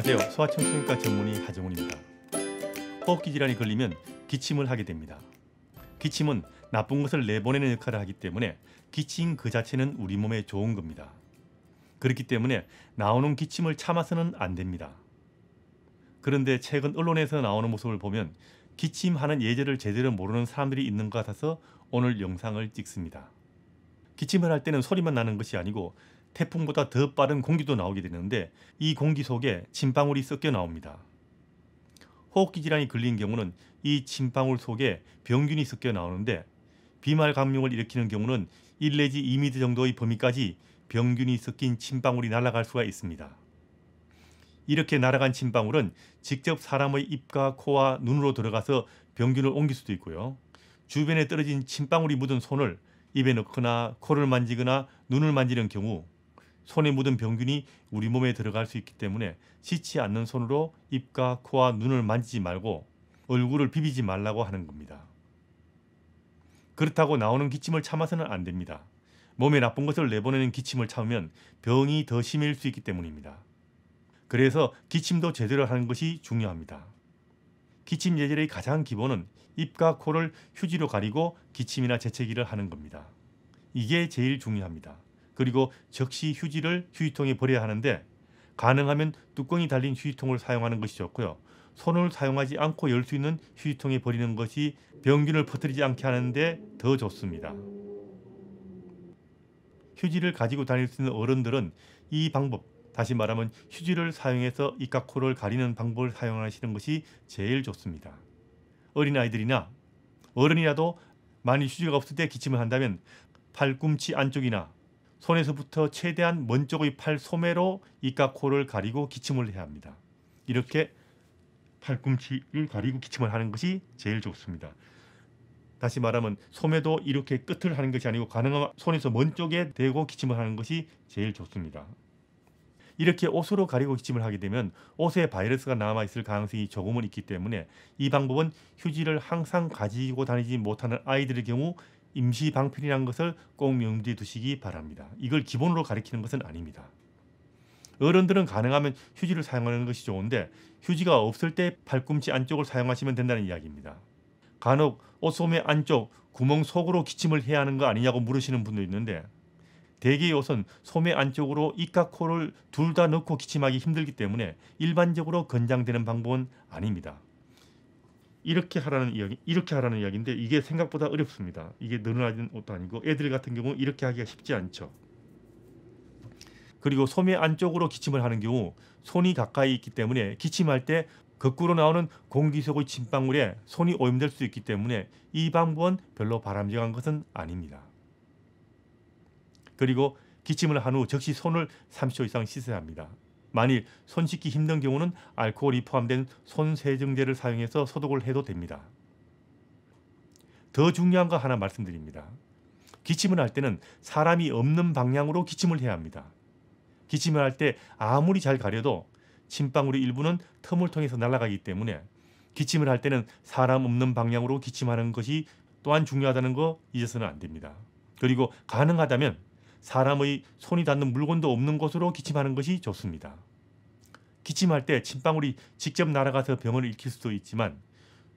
안녕하세요. 소아청소년과 전문의 하정훈입니다. 호흡기 질환이 걸리면 기침을 하게 됩니다. 기침은 나쁜 것을 내보내는 역할을 하기 때문에 기침 그 자체는 우리 몸에 좋은 겁니다. 그렇기 때문에 나오는 기침을 참아서는 안 됩니다. 그런데 최근 언론에서 나오는 모습을 보면 기침하는 예절을 제대로 모르는 사람들이 있는 것 같아서 오늘 영상을 찍습니다. 기침을 할 때는 소리만 나는 것이 아니고 태풍보다 더 빠른 공기도 나오게 되는데 이 공기 속에 진방울이 섞여 나옵니다. 호흡기 질환이 걸린 경우는 이 진방울 속에 병균이 섞여 나오는데 비말 감염을 일으키는 경우는 1 내지 2미터 정도의 범위까지 병균이 섞인 침방울이 날아갈 수가 있습니다. 이렇게 날아간 침방울은 직접 사람의 입과 코와 눈으로 들어가서 병균을 옮길 수도 있고요. 주변에 떨어진 침방울이 묻은 손을 입에 넣거나 코를 만지거나 눈을 만지는 경우 손에 묻은 병균이 우리 몸에 들어갈 수 있기 때문에 씻지 않는 손으로 입과 코와 눈을 만지지 말고 얼굴을 비비지 말라고 하는 겁니다. 그렇다고 나오는 기침을 참아서는 안 됩니다. 몸에 나쁜 것을 내보내는 기침을 참으면 병이 더 심해질 수 있기 때문입니다. 그래서 기침도 제대로 하는 것이 중요합니다. 기침 예절의 가장 기본은 입과 코를 휴지로 가리고 기침이나 재채기를 하는 겁니다. 이게 제일 중요합니다. 그리고 즉시 휴지를 휴지통에 버려야 하는데 가능하면 뚜껑이 달린 휴지통을 사용하는 것이 좋고요. 손을 사용하지 않고 열 수 있는 휴지통에 버리는 것이 병균을 퍼뜨리지 않게 하는데 더 좋습니다. 휴지를 가지고 다닐 수 있는 어른들은 이 방법, 다시 말하면 휴지를 사용해서 입과 코를 가리는 방법을 사용하시는 것이 제일 좋습니다. 어린아이들이나 어른이라도 많이 휴지가 없을 때 기침을 한다면 팔꿈치 안쪽이나 손에서부터 최대한 먼 쪽의 팔 소매로 이가 코를 가리고 기침을 해야 합니다. 이렇게 팔꿈치를 가리고 기침을 하는 것이 제일 좋습니다. 다시 말하면 소매도 이렇게 끝을 하는 것이 아니고 가능한 손에서 먼 쪽에 대고 기침을 하는 것이 제일 좋습니다. 이렇게 옷으로 가리고 기침을 하게 되면 옷에 바이러스가 남아 있을 가능성이 조금은 있기 때문에 이 방법은 휴지를 항상 가지고 다니지 못하는 아이들의 경우 임시 방편이라는 것을 꼭명두에 두시기 바랍니다. 이걸 기본으로 가리키는 것은 아닙니다. 어른들은 가능하면 휴지를 사용하는 것이 좋은데 휴지가 없을 때 팔꿈치 안쪽을 사용하시면 된다는 이야기입니다. 간혹 옷소매 안쪽 구멍 속으로 기침을 해야 하는 거 아니냐고 물으시는 분도 있는데 대개의 옷은 소매 안쪽으로 입과 코를 둘 다 넣고 기침하기 힘들기 때문에 일반적으로 권장되는 방법은 아닙니다. 이렇게 하라는 이야기, 이렇게 하라는 이야기인데 이게 생각보다 어렵습니다. 이게 늘는 것도 아니고 애들 같은 경우 이렇게 하기가 쉽지 않죠. 그리고 소매 안쪽으로 기침을 하는 경우 손이 가까이 있기 때문에 기침할 때 거꾸로 나오는 공기 속의 침방울에 손이 오염될 수 있기 때문에 이 방법은 별로 바람직한 것은 아닙니다. 그리고 기침을 한 후 즉시 손을 3초 이상 씻어야 합니다. 만일 손 씻기 힘든 경우는 알코올이 포함된 손세정제를 사용해서 소독을 해도 됩니다. 더 중요한 거 하나 말씀드립니다. 기침을 할 때는 사람이 없는 방향으로 기침을 해야 합니다. 기침을 할 때 아무리 잘 가려도 침방울의 일부는 틈을 통해서 날아가기 때문에 기침을 할 때는 사람 없는 방향으로 기침하는 것이 또한 중요하다는 거 잊어서는 안 됩니다. 그리고 가능하다면 사람의 손이 닿는 물건도 없는 곳으로 기침하는 것이 좋습니다. 기침할 때 침방울이 직접 날아가서 병을 일으킬 수도 있지만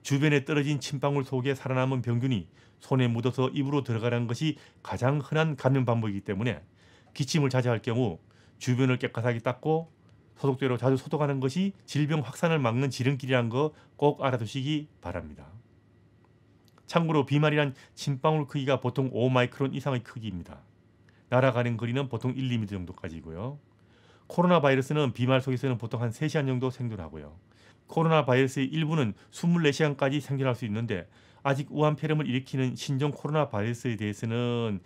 주변에 떨어진 침방울 속에 살아남은 병균이 손에 묻어서 입으로 들어가는 것이 가장 흔한 감염 방법이기 때문에 기침을 자제할 경우 주변을 깨끗하게 닦고 소독제로 자주 소독하는 것이 질병 확산을 막는 지름길이란 거 꼭 알아두시기 바랍니다. 참고로 비말이란 침방울 크기가 보통 5마이크론 이상의 크기입니다. 날아가는 거리는 보통 1, 2미터 정도까지고요. 코로나 바이러스는 비말 속에서는 보통 한 3시간 정도 생존하고요. 코로나 바이러스의 일부는 24시간까지 생존할 수 있는데 아직 우한 폐렴을 일으키는 신종 코로나 바이러스에 대해서는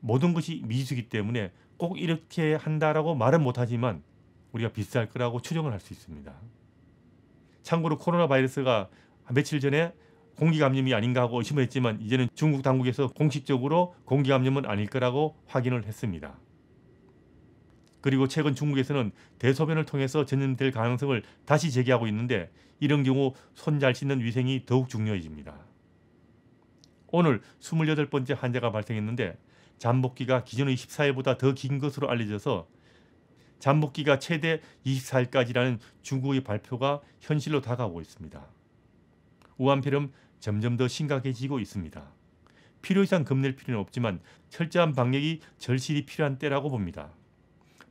모든 것이 미지수이기 때문에 꼭 이렇게 한다라고 말은 못하지만 우리가 비쌀 거라고 추정을 할 수 있습니다. 참고로 코로나 바이러스가 며칠 전에 공기감염이 아닌가 하고 의심했지만 이제는 중국 당국에서 공식적으로 공기감염은 아닐 거라고 확인을 했습니다. 그리고 최근 중국에서는 대소변을 통해서 전염될 가능성을 다시 제기하고 있는데 이런 경우 손 잘 씻는 위생이 더욱 중요해집니다. 오늘 28번째 환자가 발생했는데 잠복기가 기존의 14일보다 더 긴 것으로 알려져서 잠복기가 최대 24일까지라는 중국의 발표가 현실로 다가오고 있습니다. 우한폐렴 점점 더 심각해지고 있습니다. 필요 이상 겁낼 필요는 없지만 철저한 방역이 절실히 필요한 때라고 봅니다.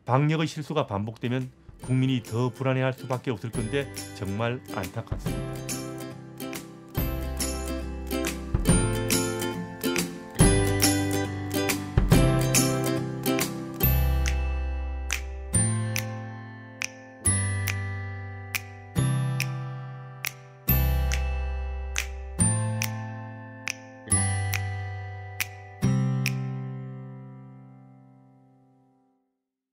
방역의 실수가 반복되면 국민이 더 불안해할 수밖에 없을 건데 정말 안타깝습니다.